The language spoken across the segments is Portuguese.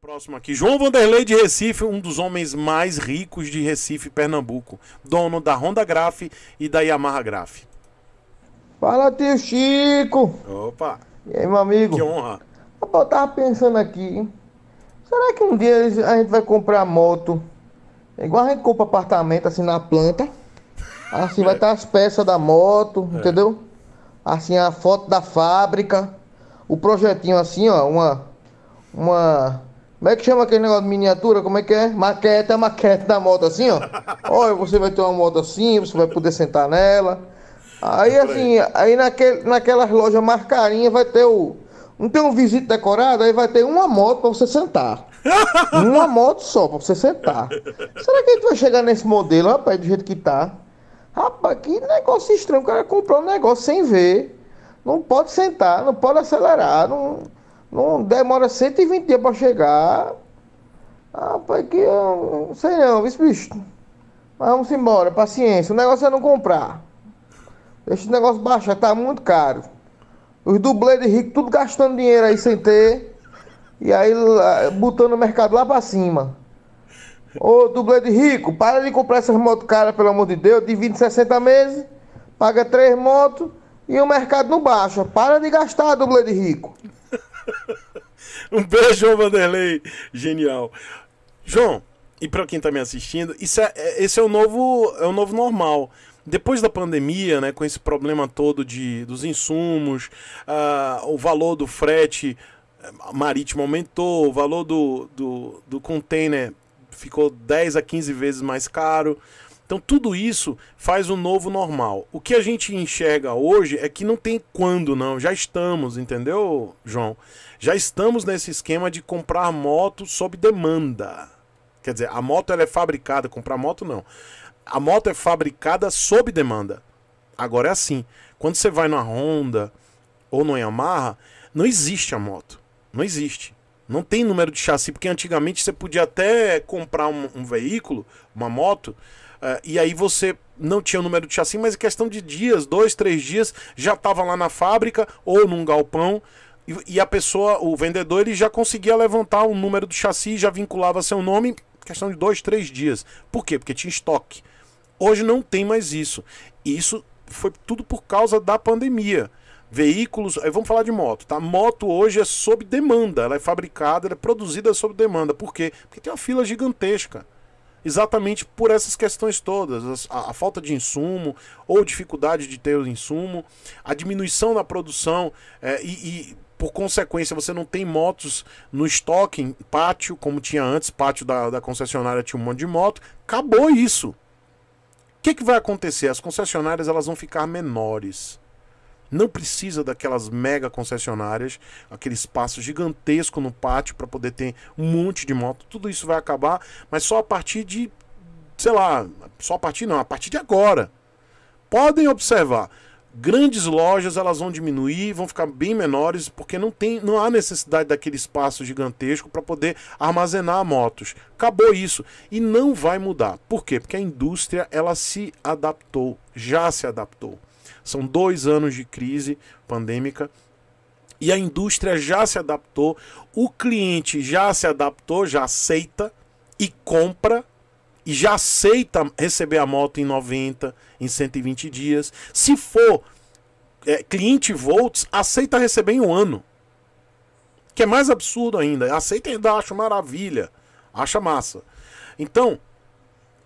próximo aqui, João Vanderlei de Recife, um dos homens mais ricos de Recife, Pernambuco, dono da Honda Graf e da Yamaha Graf. Fala, tio Chico! Opa! E aí, meu amigo? Que honra! Eu tava pensando aqui, será que um dia a gente vai comprar moto? É igual a gente compra apartamento assim na planta. Assim vai é. estar as peças da moto, é. entendeu? Assim a foto da fábrica, o projetinho assim, ó, uma uma como é que chama aquele negócio de miniatura? Como é que é? Maqueta, maqueta da moto assim, ó. Olha, você vai ter uma moto assim, você vai poder sentar nela. Aí é assim, aí naquele, naquelas lojas mais carinhas vai ter o. Não tem um visito decorado, aí vai ter uma moto pra você sentar. uma moto só pra você sentar. Será que a gente vai chegar nesse modelo, rapaz, do jeito que tá? Rapaz, que negócio estranho. O cara comprou um negócio sem ver. Não pode sentar, não pode acelerar, não. Não demora 120 dias para chegar. Rapaz, que eu não sei não, esse bicho. Mas vamos embora, paciência. O negócio é não comprar. Deixa negócio baixa, tá muito caro. Os dublês de rico, tudo gastando dinheiro aí sem ter. E aí botando o mercado lá para cima. Ô dublê de rico, para de comprar essas motos caras, pelo amor de Deus, de 20, 60 meses, paga três motos e o mercado não baixa. Para de gastar, dublê de rico. Um beijo, Vanderlei. Genial. João, e para quem tá me assistindo, isso é, é, esse é o novo, é o novo normal. Depois da pandemia, né, com esse problema todo de, dos insumos, uh, o valor do frete eh, marítimo aumentou, o valor do, do, do container ficou 10 a 15 vezes mais caro. Então tudo isso faz o novo normal. O que a gente enxerga hoje é que não tem quando não, já estamos, entendeu, João? Já estamos nesse esquema de comprar moto sob demanda. Quer dizer, a moto ela é fabricada, comprar moto não. A moto é fabricada sob demanda. Agora é assim, quando você vai na Honda ou no Yamaha, não existe a moto. Não existe. Não tem número de chassi, porque antigamente você podia até comprar um, um veículo, uma moto, uh, e aí você não tinha o número de chassi, mas em questão de dias, dois, três dias, já estava lá na fábrica ou num galpão e, a pessoa, o vendedor, ele já conseguia levantar o número do chassi, e já vinculava seu nome, questão de dois, três dias. Por quê? Porque tinha estoque. Hoje não tem mais isso. E isso foi tudo por causa da pandemia veículos. Vamos falar de moto, tá? Moto hoje é sob demanda, ela é fabricada, ela é produzida sob demanda. Por quê? Porque tem uma fila gigantesca. Exatamente por essas questões todas, a, a falta de insumo ou dificuldade de ter o insumo, a diminuição na produção é, e, e por consequência, você não tem motos no estoque, em pátio, como tinha antes, pátio da, da concessionária tinha um monte de moto. Acabou isso. O que, que vai acontecer? As concessionárias elas vão ficar menores. Não precisa daquelas mega concessionárias, aquele espaço gigantesco no pátio para poder ter um monte de moto. Tudo isso vai acabar, mas só a partir de, sei lá, só a partir não, a partir de agora. Podem observar grandes lojas elas vão diminuir, vão ficar bem menores, porque não tem, não há necessidade daquele espaço gigantesco para poder armazenar motos. Acabou isso e não vai mudar. Por quê? Porque a indústria ela se adaptou, já se adaptou. São dois anos de crise pandêmica e a indústria já se adaptou, o cliente já se adaptou, já aceita e compra e já aceita receber a moto em 90, em 120 dias. Se for é, cliente Volts, aceita receber em um ano. Que é mais absurdo ainda. Aceita ainda, acho maravilha. Acha massa. Então,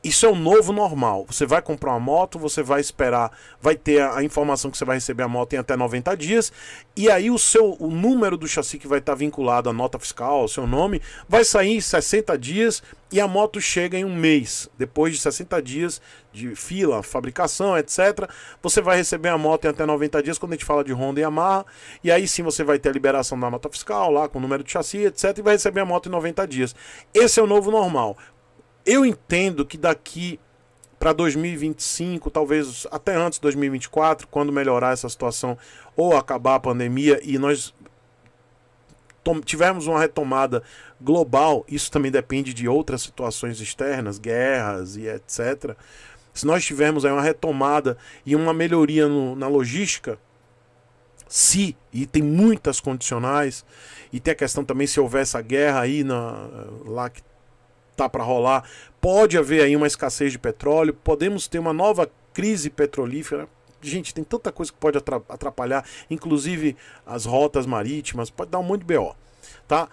isso é o novo normal. Você vai comprar uma moto, você vai esperar, vai ter a, informação que você vai receber a moto em até 90 dias, e aí o seu o número do chassi que vai estar vinculado à nota fiscal, ao seu nome, vai sair em 60 dias e a moto chega em um mês. Depois de 60 dias de fila, fabricação, etc., você vai receber a moto em até 90 dias quando a gente fala de Honda e Yamaha. E aí sim você vai ter a liberação da nota fiscal lá, com o número de chassi, etc., e vai receber a moto em 90 dias. Esse é o novo normal. Eu entendo que daqui para 2025, talvez até antes de 2024, quando melhorar essa situação ou acabar a pandemia e nós tivermos uma retomada global, isso também depende de outras situações externas, guerras e etc. Se nós tivermos aí uma retomada e uma melhoria no, na logística, se, e tem muitas condicionais, e tem a questão também se houver essa guerra aí na, lá que tá para rolar, pode haver aí uma escassez de petróleo, podemos ter uma nova crise petrolífera. Gente, tem tanta coisa que pode atrapalhar, inclusive as rotas marítimas, pode dar um monte de BO, tá?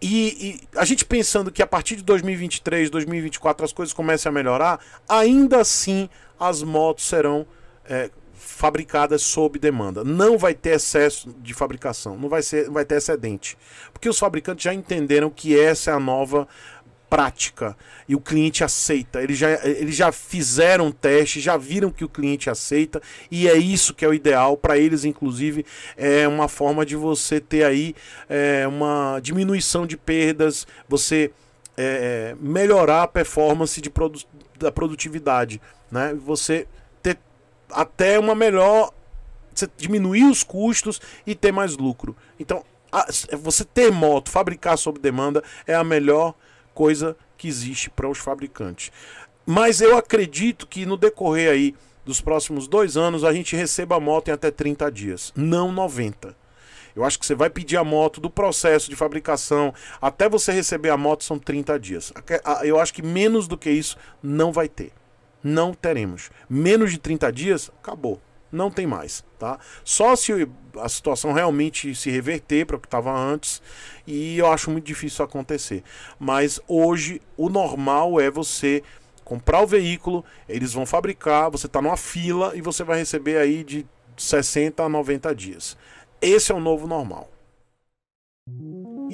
E, e, a gente pensando que a partir de 2023, 2024 as coisas começam a melhorar, ainda assim as motos serão é, fabricadas sob demanda. Não vai ter excesso de fabricação, não vai, ser, vai ter excedente. Porque os fabricantes já entenderam que essa é a nova prática e o cliente aceita. Eles já, eles já fizeram teste, já viram que o cliente aceita e é isso que é o ideal para eles, inclusive, é uma forma de você ter aí é, uma diminuição de perdas, você é, é, melhorar a performance de produ da produtividade, né? Você ter até uma melhor você diminuir os custos e ter mais lucro. Então, a, você ter moto, fabricar sob demanda é a melhor coisa que existe para os fabricantes. Mas eu acredito que no decorrer aí dos próximos dois anos a gente receba a moto em até 30 dias, não 90. Eu acho que você vai pedir a moto do processo de fabricação até você receber a moto são 30 dias. Eu acho que menos do que isso não vai ter. Não teremos. Menos de 30 dias, acabou não tem mais, tá? Só se a situação realmente se reverter para o que estava antes, e eu acho muito difícil acontecer. Mas hoje o normal é você comprar o veículo, eles vão fabricar, você está numa fila e você vai receber aí de 60 a 90 dias. Esse é o novo normal.